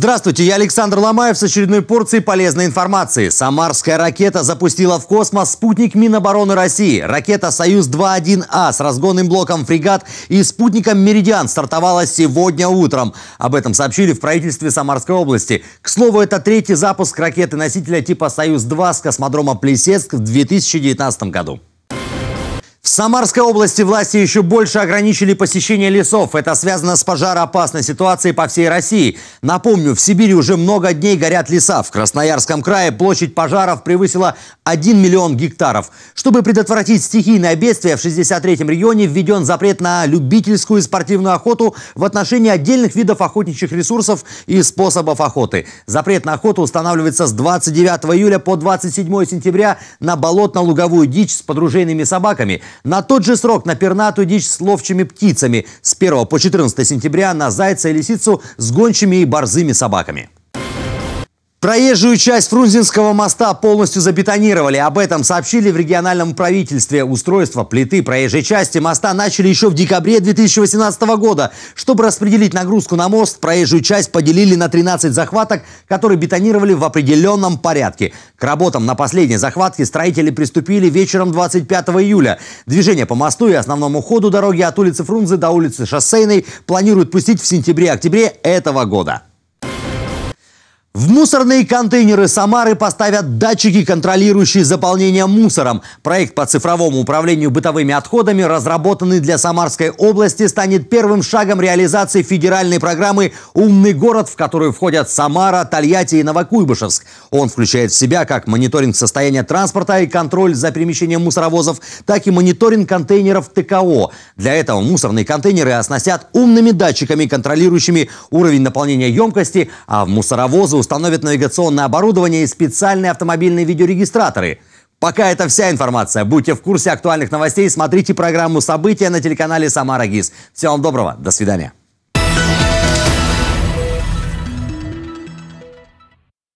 Здравствуйте, я Александр Ломаев с очередной порцией полезной информации. Самарская ракета запустила в космос спутник Минобороны России. Ракета «Союз-2.1А» а» с разгонным блоком «Фрегат» и спутником «Меридиан» стартовала сегодня утром. Об этом сообщили в правительстве Самарской области. К слову, это третий запуск ракеты-носителя типа «Союз-2» с космодрома Плесецк в 2019 году. В Самарской области власти еще больше ограничили посещение лесов. Это связано с пожароопасной ситуацией по всей России. Напомню, в Сибири уже много дней горят леса. В Красноярском крае площадь пожаров превысила 1 миллион гектаров. Чтобы предотвратить стихийное бедствие, в 63-м регионе введен запрет на любительскую и спортивную охоту в отношении отдельных видов охотничьих ресурсов и способов охоты. Запрет на охоту устанавливается с 29 июля по 27 сентября на болотно-луговую дичь с подружейными собаками – на тот же срок на пернатую дичь с ловчими птицами с 1 по 14 сентября на зайца и лисицу с гончими и борзыми собаками. Проезжую часть Фрунзенского моста полностью забетонировали. Об этом сообщили в региональном правительстве. Устройство плиты проезжей части моста начали еще в декабре 2018 года. Чтобы распределить нагрузку на мост, проезжую часть поделили на 13 захваток, которые бетонировали в определенном порядке. К работам на последней захватке строители приступили вечером 25 июля. Движение по мосту и основному ходу дороги от улицы Фрунзе до улицы Шоссейной планируют пустить в сентябре-октябре этого года. В мусорные контейнеры Самары поставят датчики, контролирующие заполнение мусором. Проект по цифровому управлению бытовыми отходами, разработанный для Самарской области, станет первым шагом реализации федеральной программы «Умный город», в которую входят Самара, Тольятти и Новокуйбышевск. Он включает в себя как мониторинг состояния транспорта и контроль за перемещением мусоровозов, так и мониторинг контейнеров ТКО. Для этого мусорные контейнеры оснастят умными датчиками, контролирующими уровень наполнения емкости, а в мусоровозу установят навигационное оборудование и специальные автомобильные видеорегистраторы. Пока это вся информация. Будьте в курсе актуальных новостей, смотрите программу «События» на телеканале «Самара ГИС». Всего вам доброго, до свидания.